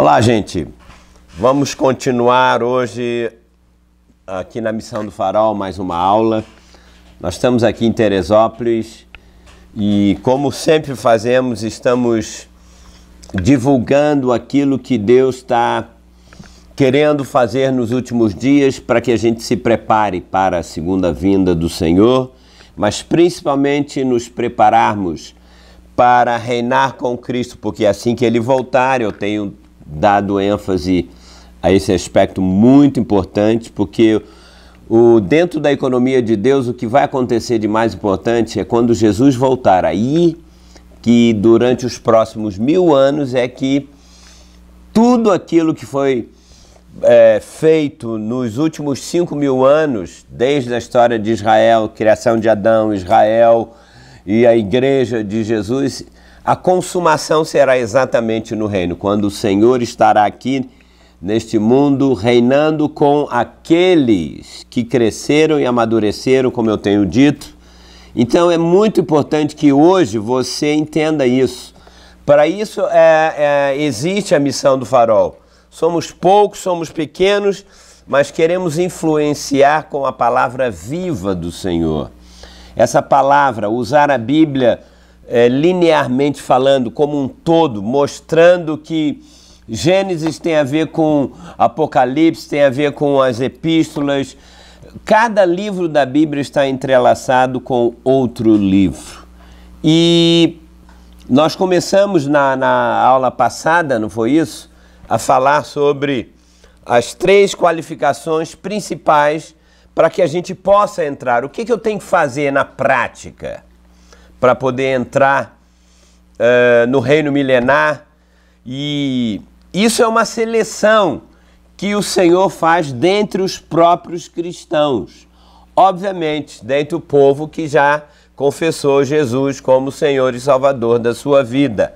Olá, gente. Vamos continuar hoje aqui na Missão do Farol, mais uma aula. Nós estamos aqui em Teresópolis e, como sempre fazemos, estamos divulgando aquilo que Deus está querendo fazer nos últimos dias para que a gente se prepare para a segunda vinda do Senhor, mas principalmente nos prepararmos para reinar com Cristo, porque é assim que ele voltar, eu tenho dado ênfase a esse aspecto muito importante, porque o, dentro da economia de Deus, o que vai acontecer de mais importante é quando Jesus voltar aí, que durante os próximos mil anos é que tudo aquilo que foi é, feito nos últimos cinco mil anos, desde a história de Israel, criação de Adão, Israel e a igreja de Jesus, a consumação será exatamente no reino, quando o Senhor estará aqui neste mundo reinando com aqueles que cresceram e amadureceram, como eu tenho dito. Então é muito importante que hoje você entenda isso. Para isso é, é, existe a missão do farol. Somos poucos, somos pequenos, mas queremos influenciar com a palavra viva do Senhor. Essa palavra, usar a Bíblia é, linearmente falando, como um todo, mostrando que Gênesis tem a ver com Apocalipse, tem a ver com as epístolas. Cada livro da Bíblia está entrelaçado com outro livro. E nós começamos na, na aula passada, não foi isso? A falar sobre as três qualificações principais para que a gente possa entrar. O que, que eu tenho que fazer na prática? para poder entrar uh, no reino milenar. E isso é uma seleção que o Senhor faz dentre os próprios cristãos. Obviamente, dentre o povo que já confessou Jesus como Senhor e Salvador da sua vida.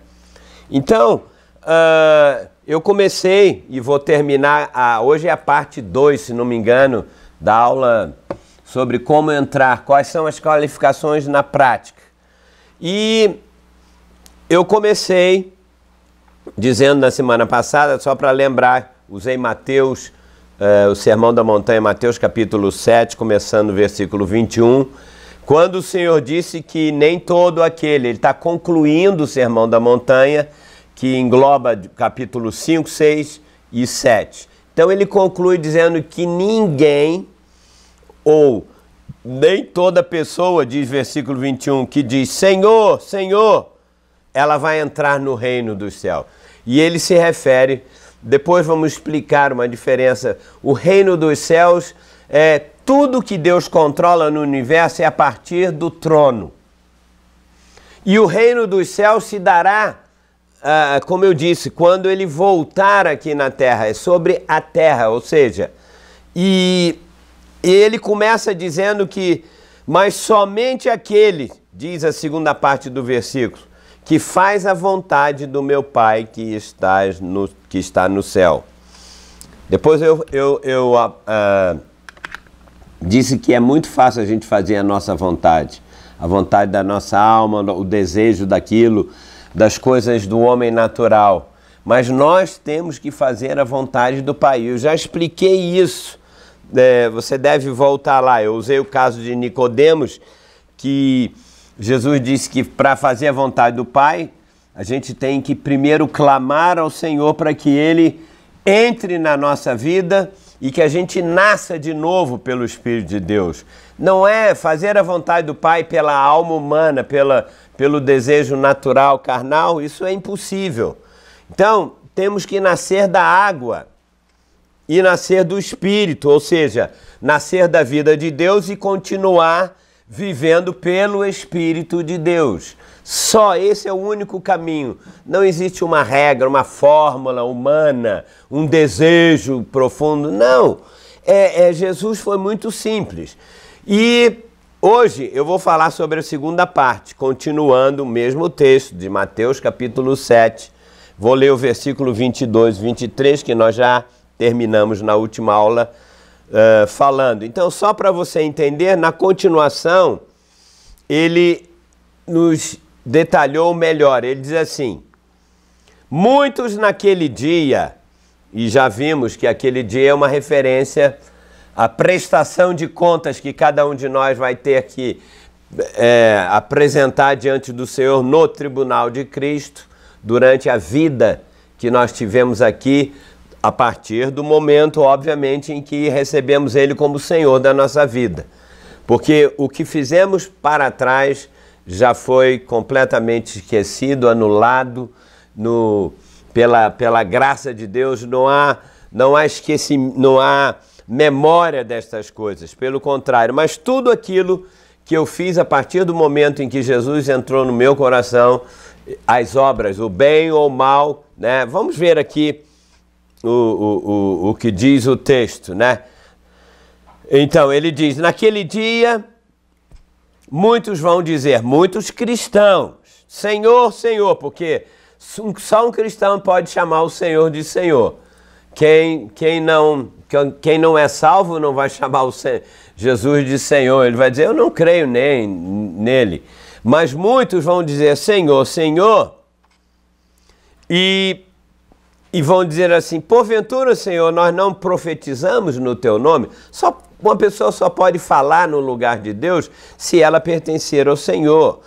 Então, uh, eu comecei e vou terminar. A, hoje é a parte 2, se não me engano, da aula sobre como entrar, quais são as qualificações na prática. E eu comecei dizendo na semana passada, só para lembrar, usei Mateus, eh, o Sermão da Montanha, Mateus capítulo 7, começando o versículo 21. Quando o Senhor disse que nem todo aquele, ele está concluindo o Sermão da Montanha, que engloba capítulos 5, 6 e 7. Então ele conclui dizendo que ninguém, ou nem toda pessoa, diz versículo 21, que diz Senhor, Senhor, ela vai entrar no reino do céu. E ele se refere, depois vamos explicar uma diferença. O reino dos céus é tudo que Deus controla no universo é a partir do trono. E o reino dos céus se dará, ah, como eu disse, quando ele voltar aqui na terra, é sobre a terra, ou seja, e e ele começa dizendo que, mas somente aquele, diz a segunda parte do versículo, que faz a vontade do meu Pai que, está no, que está no céu. Depois eu, eu, eu uh, disse que é muito fácil a gente fazer a nossa vontade, a vontade da nossa alma, o desejo daquilo, das coisas do homem natural. Mas nós temos que fazer a vontade do Pai. Eu já expliquei isso é, você deve voltar lá. Eu usei o caso de Nicodemos, que Jesus disse que para fazer a vontade do Pai, a gente tem que primeiro clamar ao Senhor para que Ele entre na nossa vida e que a gente nasça de novo pelo Espírito de Deus. Não é fazer a vontade do Pai pela alma humana, pela, pelo desejo natural, carnal, isso é impossível. Então, temos que nascer da água e nascer do Espírito, ou seja, nascer da vida de Deus e continuar vivendo pelo Espírito de Deus. Só esse é o único caminho. Não existe uma regra, uma fórmula humana, um desejo profundo. Não. É, é, Jesus foi muito simples. E hoje eu vou falar sobre a segunda parte, continuando o mesmo texto de Mateus capítulo 7. Vou ler o versículo 22, 23, que nós já terminamos na última aula uh, falando. Então, só para você entender, na continuação, ele nos detalhou melhor. Ele diz assim: Muitos naquele dia, e já vimos que aquele dia é uma referência à prestação de contas que cada um de nós vai ter que é, apresentar diante do Senhor no tribunal de Cristo durante a vida que nós tivemos aqui a partir do momento, obviamente, em que recebemos Ele como Senhor da nossa vida. Porque o que fizemos para trás já foi completamente esquecido, anulado no, pela, pela graça de Deus. Não há, não há esquecimento, não há memória destas coisas, pelo contrário, mas tudo aquilo que eu fiz a partir do momento em que Jesus entrou no meu coração, as obras, o bem ou o mal, né? Vamos ver aqui o, o, o, o que diz o texto, né? Então, ele diz: Naquele dia, muitos vão dizer, muitos cristãos, Senhor, Senhor, porque só um cristão pode chamar o Senhor de Senhor. Quem, quem, não, quem não é salvo não vai chamar o Senhor, Jesus de Senhor, ele vai dizer: Eu não creio nem, nele. Mas muitos vão dizer: Senhor, Senhor. E e vão dizer assim: porventura, Senhor, nós não profetizamos no teu nome. Só uma pessoa só pode falar no lugar de Deus se ela pertencer ao Senhor.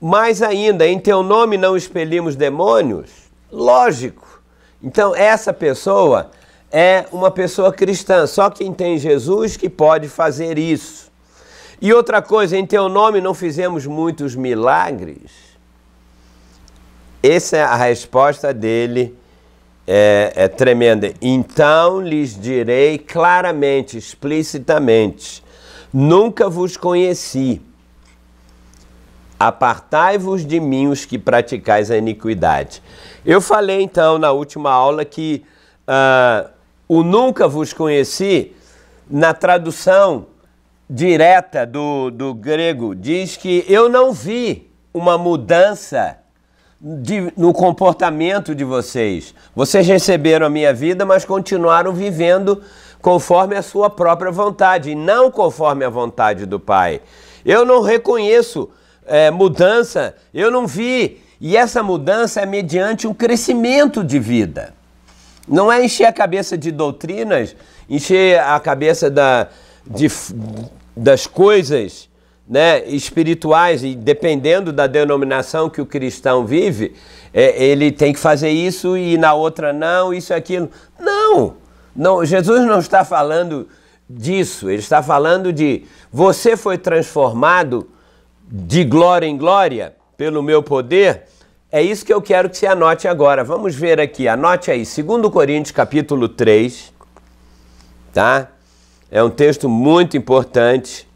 Mais ainda, em teu nome não expelimos demônios? Lógico. Então, essa pessoa é uma pessoa cristã, só quem tem Jesus que pode fazer isso. E outra coisa, em teu nome não fizemos muitos milagres? Essa é a resposta dele é, é tremenda. Então lhes direi claramente, explicitamente: nunca vos conheci. Apartai-vos de mim os que praticais a iniquidade. Eu falei então na última aula que uh, o nunca vos conheci, na tradução direta do, do grego, diz que eu não vi uma mudança de, no comportamento de vocês. Vocês receberam a minha vida, mas continuaram vivendo conforme a sua própria vontade, e não conforme a vontade do Pai. Eu não reconheço é, mudança, eu não vi. E essa mudança é mediante um crescimento de vida. Não é encher a cabeça de doutrinas, encher a cabeça da, de, das coisas né, espirituais, e dependendo da denominação que o cristão vive, é, ele tem que fazer isso e na outra não, isso e aquilo. Não! não Jesus não está falando disso, ele está falando de você foi transformado de glória em glória pelo meu poder. É isso que eu quero que você anote agora. Vamos ver aqui, anote aí, 2 Coríntios capítulo 3, tá? É um texto muito importante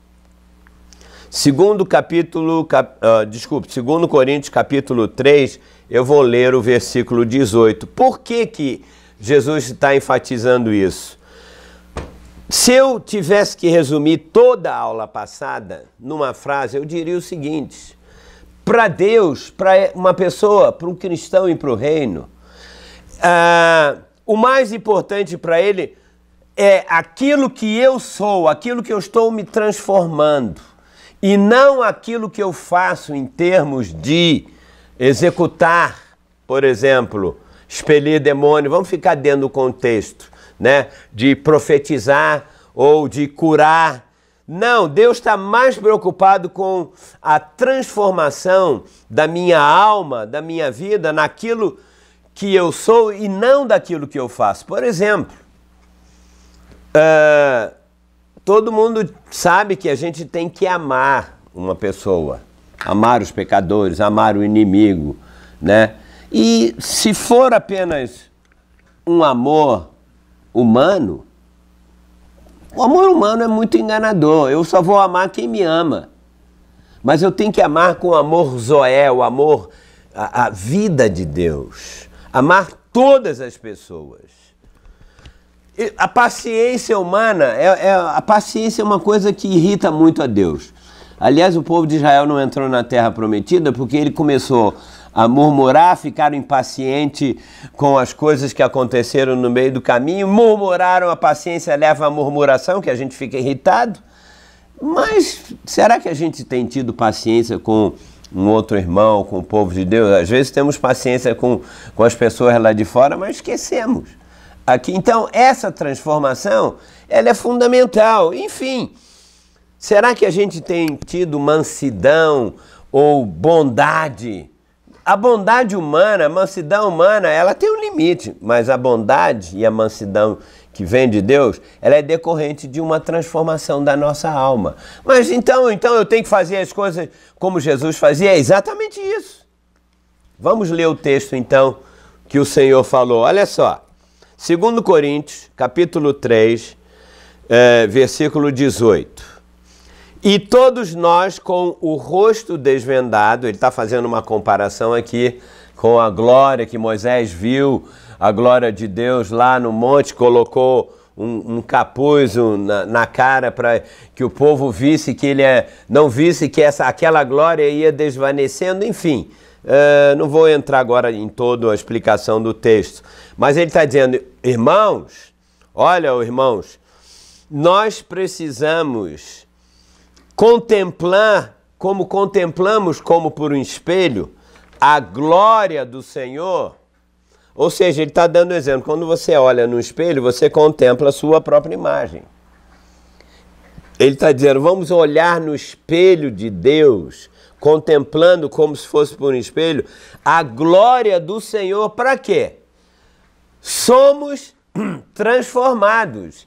Segundo capítulo, cap, uh, desculpe, segundo Coríntios capítulo 3, eu vou ler o versículo 18. Por que que Jesus está enfatizando isso? Se eu tivesse que resumir toda a aula passada numa frase, eu diria o seguinte: para Deus, para uma pessoa, para um cristão e para o reino, uh, o mais importante para ele é aquilo que eu sou, aquilo que eu estou me transformando e não aquilo que eu faço em termos de executar, por exemplo, expelir demônio, vamos ficar dentro do contexto, né? De profetizar ou de curar. Não, Deus está mais preocupado com a transformação da minha alma, da minha vida, naquilo que eu sou e não daquilo que eu faço. Por exemplo, uh, Todo mundo sabe que a gente tem que amar uma pessoa, amar os pecadores, amar o inimigo, né? E se for apenas um amor humano, o amor humano é muito enganador. Eu só vou amar quem me ama. Mas eu tenho que amar com o amor Zoé, o amor, a, a vida de Deus. Amar todas as pessoas. A paciência humana, é, é, a paciência é uma coisa que irrita muito a Deus. Aliás, o povo de Israel não entrou na terra prometida porque ele começou a murmurar, ficaram impacientes com as coisas que aconteceram no meio do caminho, murmuraram, a paciência leva à murmuração, que a gente fica irritado. Mas será que a gente tem tido paciência com um outro irmão, com o povo de Deus? Às vezes temos paciência com, com as pessoas lá de fora, mas esquecemos aqui. Então, essa transformação, ela é fundamental. Enfim, será que a gente tem tido mansidão ou bondade? A bondade humana, a mansidão humana, ela tem um limite, mas a bondade e a mansidão que vem de Deus, ela é decorrente de uma transformação da nossa alma. Mas então, então eu tenho que fazer as coisas como Jesus fazia? É exatamente isso. Vamos ler o texto então que o Senhor falou. Olha só. 2 Coríntios, capítulo 3, é, versículo 18. E todos nós com o rosto desvendado, ele está fazendo uma comparação aqui com a glória que Moisés viu, a glória de Deus lá no monte, colocou um, um capuz na, na cara para que o povo visse que ele é, não visse que essa, aquela glória ia desvanecendo, enfim. É, não vou entrar agora em toda a explicação do texto, mas ele está dizendo, irmãos, olha, irmãos, nós precisamos contemplar, como contemplamos, como por um espelho, a glória do Senhor. Ou seja, ele está dando um exemplo. Quando você olha no espelho, você contempla a sua própria imagem. Ele está dizendo: vamos olhar no espelho de Deus contemplando como se fosse por um espelho a glória do Senhor, para quê? Somos transformados.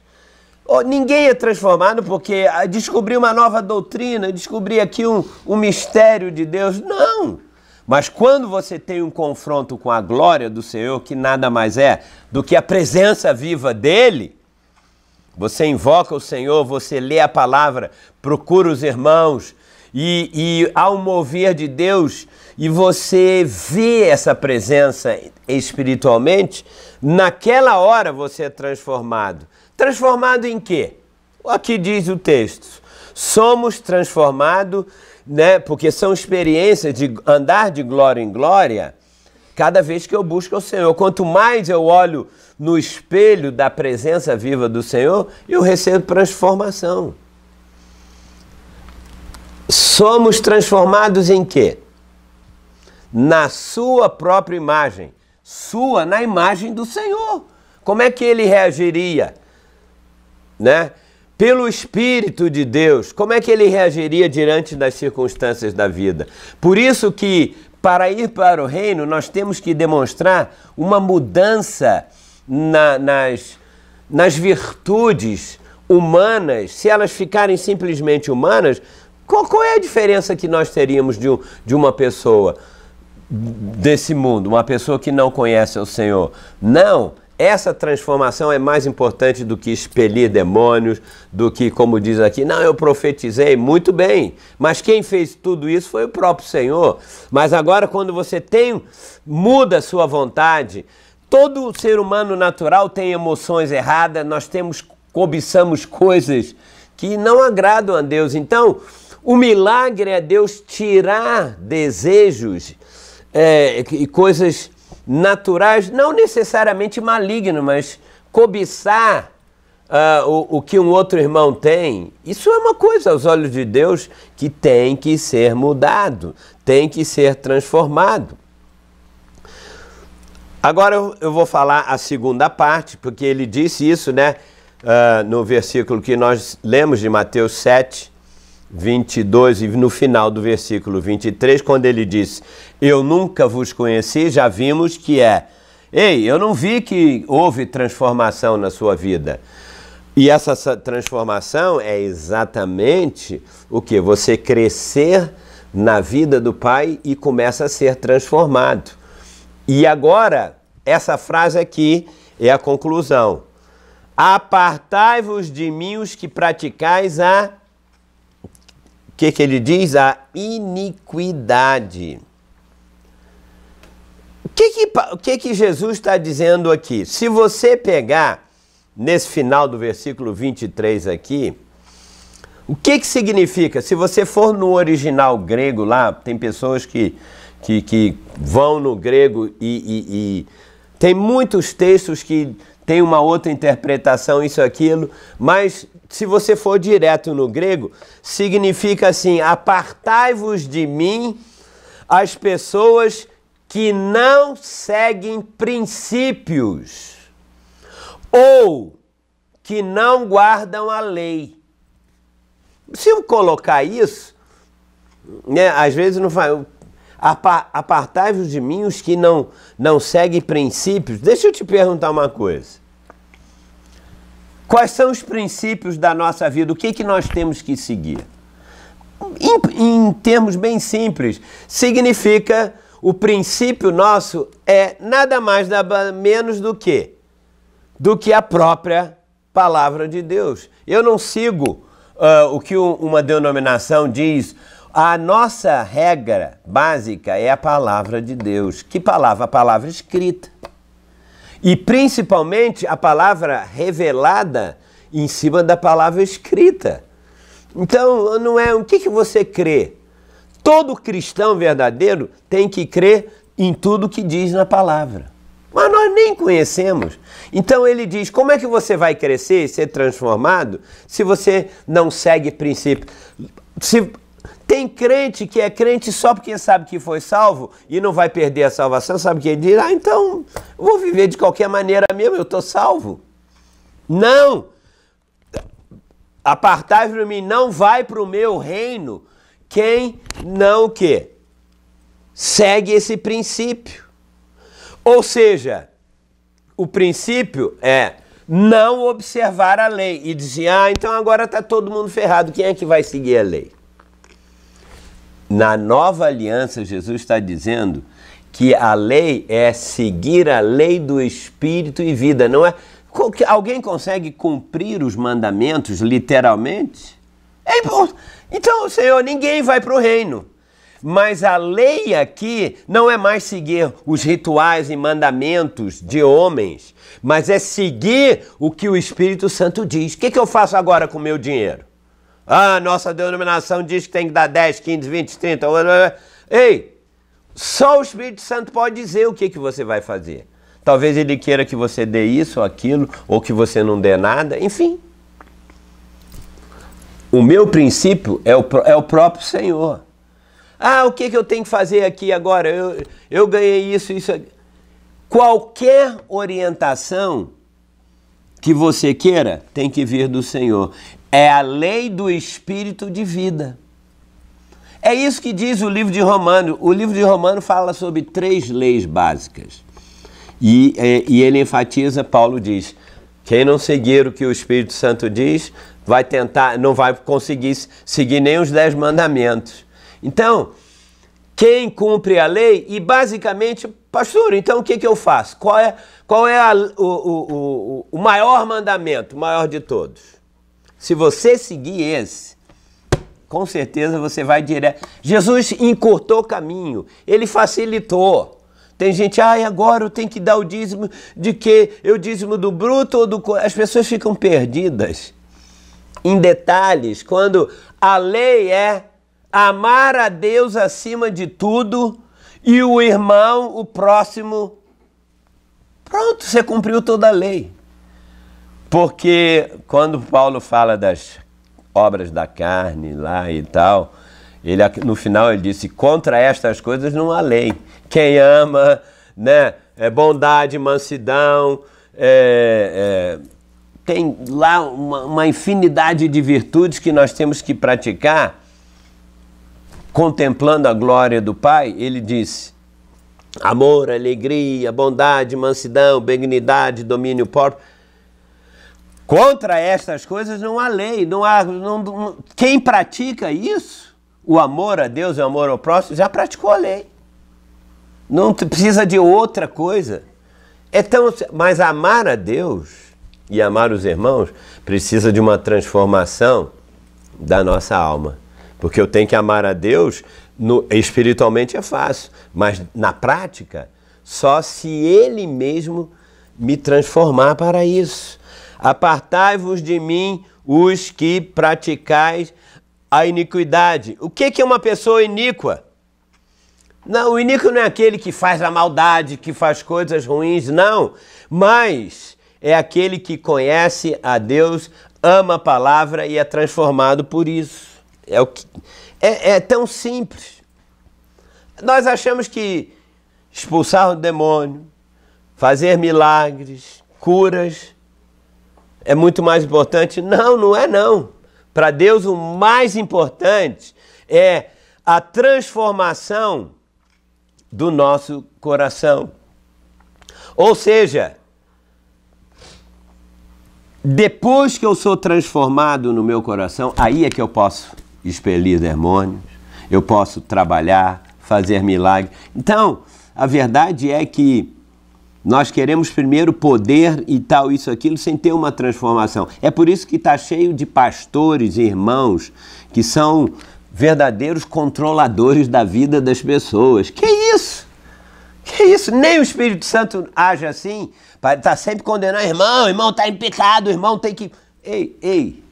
ninguém é transformado porque ah, descobri uma nova doutrina, descobri aqui um, um mistério de Deus. Não! Mas quando você tem um confronto com a glória do Senhor, que nada mais é do que a presença viva dele, você invoca o Senhor, você lê a palavra, procura os irmãos, e, e ao mover de Deus, e você vê essa presença espiritualmente, naquela hora você é transformado. Transformado em quê? Aqui diz o texto. Somos transformados, né? Porque são experiências de andar de glória em glória cada vez que eu busco o Senhor. Quanto mais eu olho no espelho da presença viva do Senhor, eu recebo transformação. Somos transformados em quê? Na sua própria imagem. Sua na imagem do Senhor. Como é que ele reagiria? Né? Pelo Espírito de Deus, como é que ele reagiria diante das circunstâncias da vida? Por isso que para ir para o reino, nós temos que demonstrar uma mudança na, nas, nas virtudes humanas. Se elas ficarem simplesmente humanas, qual, qual é a diferença que nós teríamos de, um, de uma pessoa desse mundo, uma pessoa que não conhece o Senhor? Não, essa transformação é mais importante do que expelir demônios, do que, como diz aqui, não, eu profetizei muito bem, mas quem fez tudo isso foi o próprio Senhor. Mas agora, quando você tem, muda a sua vontade. Todo ser humano natural tem emoções erradas, nós temos, cobiçamos coisas que não agradam a Deus. Então, o milagre é Deus tirar desejos é, e coisas naturais, não necessariamente maligno, mas cobiçar uh, o, o que um outro irmão tem. Isso é uma coisa aos olhos de Deus que tem que ser mudado, tem que ser transformado. Agora eu vou falar a segunda parte, porque ele disse isso, né? Uh, no versículo que nós lemos de Mateus 7, 22 e no final do versículo 23, quando ele diz: Eu nunca vos conheci, já vimos que é. Ei, eu não vi que houve transformação na sua vida. E essa transformação é exatamente o que? Você crescer na vida do Pai e começa a ser transformado. E agora, essa frase aqui é a conclusão. Apartai-vos de mim os que praticais a que, que ele diz? A iniquidade. O que, que, que, que Jesus está dizendo aqui? Se você pegar nesse final do versículo 23 aqui, o que, que significa? Se você for no original grego lá, tem pessoas que, que, que vão no grego e, e, e tem muitos textos que tem uma outra interpretação, isso, aquilo, mas se você for direto no grego, significa assim: apartai-vos de mim as pessoas que não seguem princípios ou que não guardam a lei. Se eu colocar isso, né, às vezes não faz. Apartai-vos de mim os que não, não seguem princípios. Deixa eu te perguntar uma coisa. Quais são os princípios da nossa vida? O que, é que nós temos que seguir? Em, em termos bem simples, significa o princípio nosso é nada mais nada menos do que do que a própria palavra de Deus. Eu não sigo uh, o que uma denominação diz. A nossa regra básica é a palavra de Deus. Que palavra? A palavra escrita. E principalmente a palavra revelada em cima da palavra escrita. Então, não é o que, que você crê? Todo cristão verdadeiro tem que crer em tudo que diz na palavra. Mas nós nem conhecemos. Então ele diz: como é que você vai crescer e ser transformado se você não segue princípio? Se tem crente que é crente só porque sabe que foi salvo e não vai perder a salvação, sabe que ele dirá? ah, então vou viver de qualquer maneira mesmo, eu estou salvo. Não! Apartai-vos de mim, não vai para o meu reino quem não o quê? Segue esse princípio. Ou seja, o princípio é não observar a lei e dizer, ah, então agora está todo mundo ferrado, quem é que vai seguir a lei? Na nova aliança, Jesus está dizendo que a lei é seguir a lei do espírito e vida, não é? Alguém consegue cumprir os mandamentos literalmente? É então, Senhor, ninguém vai para o reino. Mas a lei aqui não é mais seguir os rituais e mandamentos de homens, mas é seguir o que o Espírito Santo diz. O que, que eu faço agora com o meu dinheiro? Ah, nossa denominação diz que tem que dar 10, 15, 20, 30. Blá, blá. Ei, só o Espírito Santo pode dizer o que, que você vai fazer. Talvez ele queira que você dê isso ou aquilo, ou que você não dê nada, enfim. O meu princípio é o, é o próprio Senhor. Ah, o que, que eu tenho que fazer aqui agora? Eu, eu ganhei isso, isso. Qualquer orientação que você queira tem que vir do Senhor. É a lei do espírito de vida. É isso que diz o livro de Romano. O livro de Romano fala sobre três leis básicas. E, é, e ele enfatiza, Paulo diz, quem não seguir o que o Espírito Santo diz, vai tentar, não vai conseguir seguir nem os dez mandamentos. Então, quem cumpre a lei, e basicamente, pastor, então o que, que eu faço? Qual é, qual é a, o, o, o, o maior mandamento, o maior de todos? Se você seguir esse, com certeza você vai direto. Jesus encurtou o caminho, ele facilitou. Tem gente, ai, agora eu tenho que dar o dízimo de quê? Eu dízimo do bruto ou do. As pessoas ficam perdidas em detalhes, quando a lei é amar a Deus acima de tudo e o irmão, o próximo. Pronto, você cumpriu toda a lei. Porque quando Paulo fala das obras da carne lá e tal, ele no final ele disse: contra estas coisas não há lei. Quem ama, né? É bondade, mansidão, é, é, tem lá uma, uma infinidade de virtudes que nós temos que praticar. Contemplando a glória do Pai, ele disse: amor, alegria, bondade, mansidão, benignidade, domínio próprio Contra estas coisas não há lei, não há. Não, não, quem pratica isso, o amor a Deus e o amor ao próximo, já praticou a lei. Não precisa de outra coisa. É tão, mas amar a Deus e amar os irmãos precisa de uma transformação da nossa alma. Porque eu tenho que amar a Deus, no, espiritualmente é fácil, mas na prática, só se Ele mesmo me transformar para isso Apartai-vos de mim os que praticais a iniquidade. O que, é uma pessoa iníqua? Não, o iníquo não é aquele que faz a maldade, que faz coisas ruins, não. Mas é aquele que conhece a Deus, ama a palavra e é transformado por isso. É, o que, é, é tão simples. Nós achamos que expulsar o demônio, fazer milagres, curas, é muito mais importante. Não, não é não. Para Deus o mais importante é a transformação do nosso coração. Ou seja, depois que eu sou transformado no meu coração, aí é que eu posso expelir demônios, eu posso trabalhar, fazer milagre. Então, a verdade é que nós queremos primeiro poder e tal, isso, aquilo, sem ter uma transformação. É por isso que está cheio de pastores e irmãos que são verdadeiros controladores da vida das pessoas. Que isso? Que isso? Nem o Espírito Santo age assim. Está sempre condenando, irmão, irmão está em pecado, irmão tem que. Ei, ei.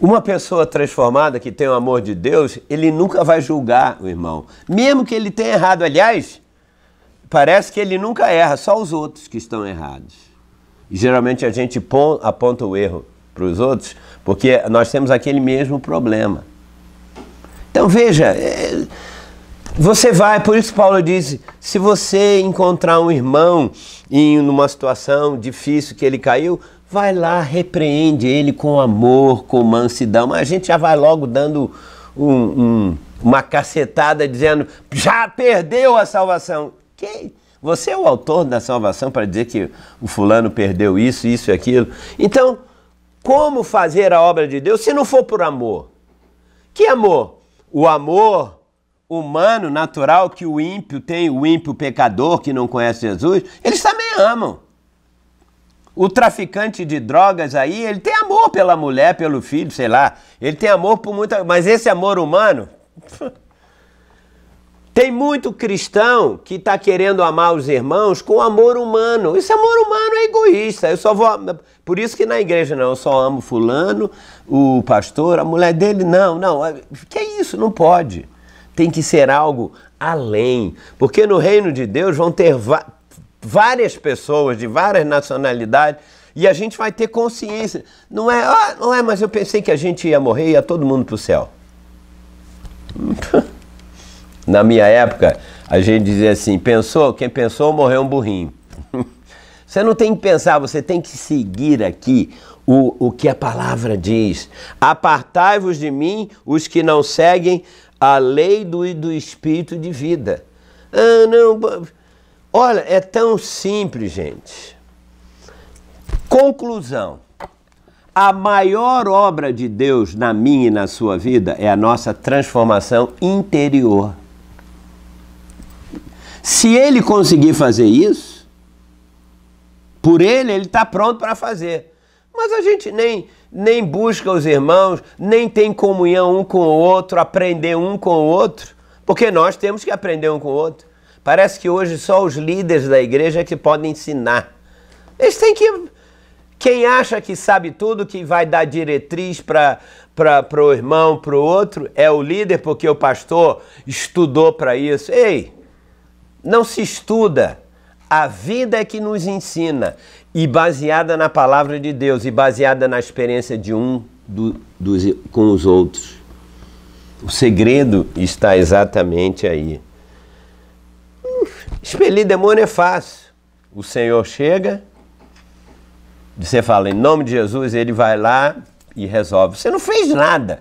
Uma pessoa transformada que tem o amor de Deus, ele nunca vai julgar o irmão, mesmo que ele tenha errado. Aliás, parece que ele nunca erra, só os outros que estão errados. E geralmente a gente aponta o erro para os outros, porque nós temos aquele mesmo problema. Então veja, é, você vai, por isso Paulo diz: se você encontrar um irmão em uma situação difícil que ele caiu, vai lá, repreende ele com amor, com mansidão. Mas a gente já vai logo dando um, um, uma cacetada dizendo: já perdeu a salvação. Quem? Você é o autor da salvação para dizer que o fulano perdeu isso, isso e aquilo. Então, como fazer a obra de Deus se não for por amor? Que amor? O amor humano, natural que o ímpio tem, o ímpio pecador que não conhece Jesus, eles também amam. O traficante de drogas aí, ele tem amor pela mulher, pelo filho, sei lá. Ele tem amor por muita. Mas esse amor humano tem muito cristão que está querendo amar os irmãos com amor humano. Esse amor humano é egoísta. Eu só vou. Por isso que na igreja não, eu só amo fulano, o pastor, a mulher dele, não, não. É, que é isso? Não pode. Tem que ser algo além. Porque no reino de Deus vão ter várias pessoas de várias nacionalidades. E a gente vai ter consciência. Não é, ah, não é, mas eu pensei que a gente ia morrer e ia todo mundo para o céu. Na minha época, a gente dizia assim: pensou? Quem pensou morreu um burrinho. você não tem que pensar, você tem que seguir aqui o, o que a palavra diz. Apartai-vos de mim os que não seguem a lei do, do espírito de vida. Ah, não. Olha, é tão simples, gente. Conclusão. A maior obra de Deus na minha e na sua vida é a nossa transformação interior. Se ele conseguir fazer isso, por ele, ele está pronto para fazer. Mas a gente nem, nem busca os irmãos, nem tem comunhão um com o outro, aprender um com o outro, porque nós temos que aprender um com o outro. Parece que hoje só os líderes da igreja é que podem ensinar. Eles têm que. Quem acha que sabe tudo, que vai dar diretriz para o irmão, para o outro, é o líder, porque o pastor estudou para isso. Ei, não se estuda. A vida é que nos ensina, e baseada na palavra de Deus, e baseada na experiência de um do, dos, com os outros. O segredo está exatamente aí. Expelir demônio é fácil. O Senhor chega, você fala em nome de Jesus, ele vai lá e resolve. Você não fez nada.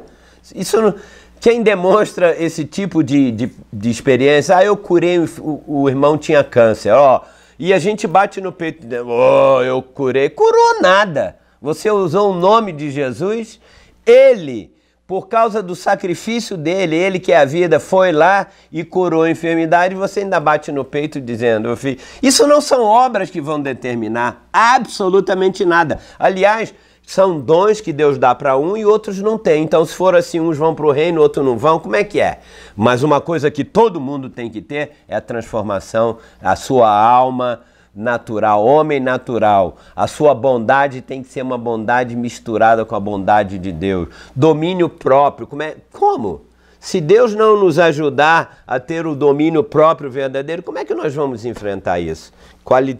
Isso não. Quem demonstra esse tipo de, de, de experiência, ah, eu curei, o, o irmão tinha câncer, ó. E a gente bate no peito, oh, eu curei. Curou nada. Você usou o nome de Jesus, ele, por causa do sacrifício dele, ele que é a vida, foi lá e curou a enfermidade, você ainda bate no peito dizendo, oh, filho, isso não são obras que vão determinar absolutamente nada. Aliás, são dons que Deus dá para um e outros não tem. Então, se for assim, uns vão para o reino, outros não vão, como é que é? Mas uma coisa que todo mundo tem que ter é a transformação, a sua alma natural, homem natural. A sua bondade tem que ser uma bondade misturada com a bondade de Deus. Domínio próprio, como é? Como? Se Deus não nos ajudar a ter o domínio próprio verdadeiro, como é que nós vamos enfrentar isso? Quali...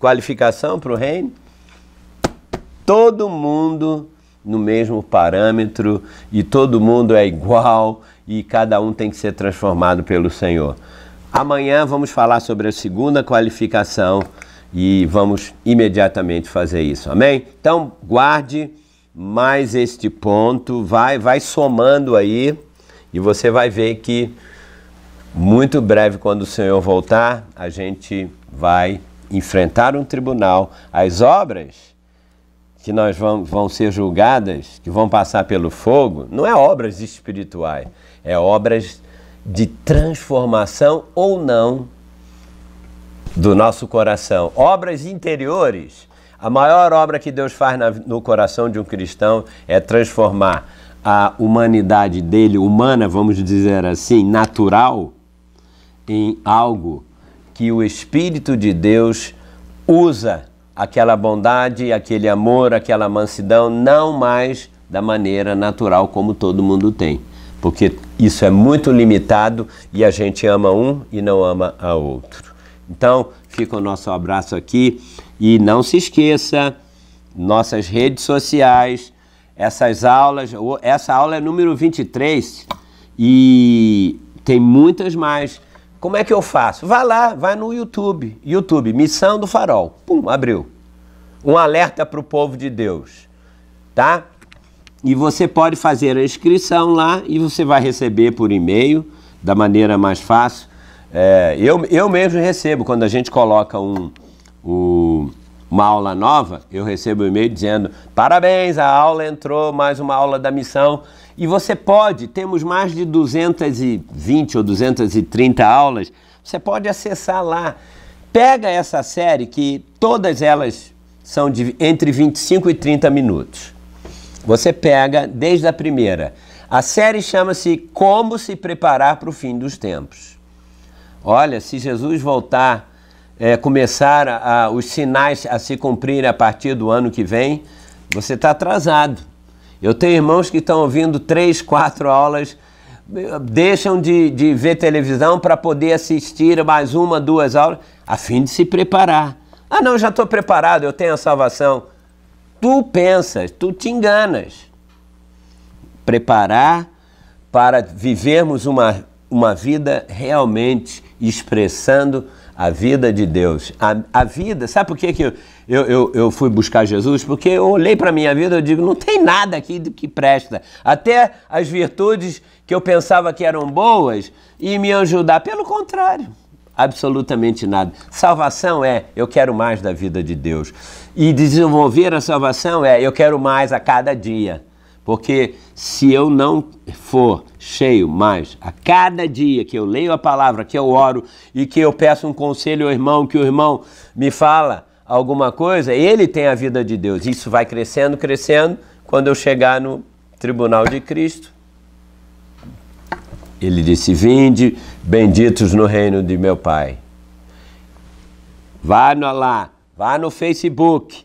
Qualificação para o reino? todo mundo no mesmo parâmetro e todo mundo é igual e cada um tem que ser transformado pelo Senhor. Amanhã vamos falar sobre a segunda qualificação e vamos imediatamente fazer isso. Amém? Então, guarde mais este ponto, vai vai somando aí e você vai ver que muito breve quando o Senhor voltar, a gente vai enfrentar um tribunal. As obras que nós vamos, vão ser julgadas, que vão passar pelo fogo, não é obras espirituais, é obras de transformação ou não do nosso coração. Obras interiores. A maior obra que Deus faz na, no coração de um cristão é transformar a humanidade dele, humana, vamos dizer assim, natural, em algo que o Espírito de Deus usa aquela bondade, aquele amor, aquela mansidão, não mais da maneira natural como todo mundo tem. Porque isso é muito limitado e a gente ama um e não ama a outro. Então, fica o nosso abraço aqui e não se esqueça nossas redes sociais, essas aulas, essa aula é número 23 e tem muitas mais como é que eu faço? Vai lá, vai no YouTube. YouTube, Missão do Farol. Pum, abriu. Um alerta para o povo de Deus. Tá? E você pode fazer a inscrição lá e você vai receber por e-mail, da maneira mais fácil. É, eu, eu mesmo recebo quando a gente coloca um, o, um, uma aula nova, eu recebo um e-mail dizendo: parabéns, a aula entrou, mais uma aula da missão. E você pode, temos mais de 220 ou 230 aulas, você pode acessar lá. Pega essa série, que todas elas são de entre 25 e 30 minutos. Você pega desde a primeira. A série chama-se Como se preparar para o fim dos tempos. Olha, se Jesus voltar é, começar a, os sinais a se cumprir a partir do ano que vem, você está atrasado. Eu tenho irmãos que estão ouvindo três, quatro aulas, deixam de, de ver televisão para poder assistir mais uma, duas aulas, a fim de se preparar. Ah, não, já estou preparado, eu tenho a salvação. Tu pensas, tu te enganas. Preparar para vivermos uma, uma vida realmente expressando a vida de Deus. A, a vida, sabe por que, que eu, eu, eu, fui buscar Jesus? Porque eu olhei para a minha vida e digo, não tem nada aqui que presta. Até as virtudes que eu pensava que eram boas e me ajudar. Pelo contrário, absolutamente nada. Salvação é eu quero mais da vida de Deus. E desenvolver a salvação é eu quero mais a cada dia. Porque se eu não for cheio, mas a cada dia que eu leio a palavra, que eu oro e que eu peço um conselho ao irmão, que o irmão me fala alguma coisa, ele tem a vida de Deus. Isso vai crescendo, crescendo. Quando eu chegar no tribunal de Cristo, ele disse: Vinde, benditos no reino de meu Pai. Vá no, lá, vá no Facebook,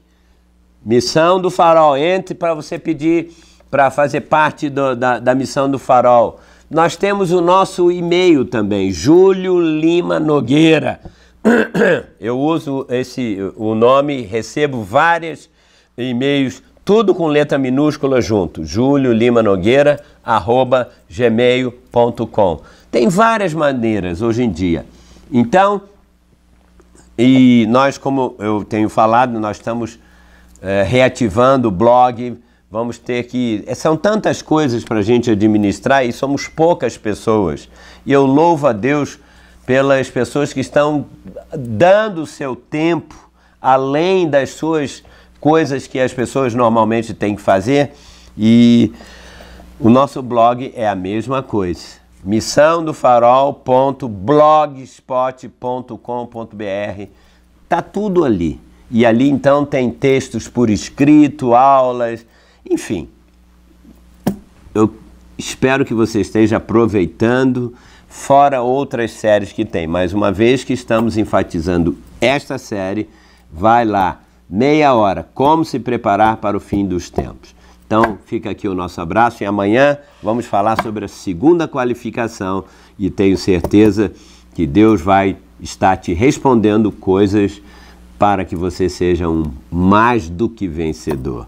Missão do Farol, entre para você pedir para fazer parte do, da, da missão do Farol. Nós temos o nosso e-mail também, Júlio Lima Nogueira. Eu uso esse o nome, recebo vários e-mails, tudo com letra minúscula junto. Júlio Lima Nogueira, arroba gmail.com. Tem várias maneiras hoje em dia. Então, e nós, como eu tenho falado, nós estamos é, reativando o blog, Vamos ter que. É, são tantas coisas para a gente administrar e somos poucas pessoas. E eu louvo a Deus pelas pessoas que estão dando o seu tempo além das suas coisas que as pessoas normalmente têm que fazer. E o nosso blog é a mesma coisa. Missão do farol.blogspot.com.br. Tá tudo ali. E ali então tem textos por escrito, aulas, enfim, eu espero que você esteja aproveitando, fora outras séries que tem. Mas uma vez que estamos enfatizando esta série, vai lá, meia hora, como se preparar para o fim dos tempos. Então fica aqui o nosso abraço e amanhã vamos falar sobre a segunda qualificação e tenho certeza que Deus vai estar te respondendo coisas para que você seja um mais do que vencedor.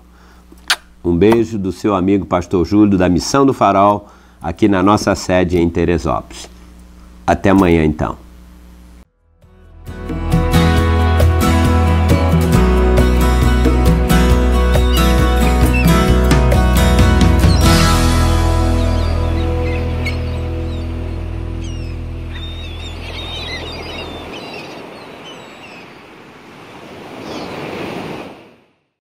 Um beijo do seu amigo Pastor Júlio, da Missão do Farol, aqui na nossa sede em Teresópolis. Até amanhã, então.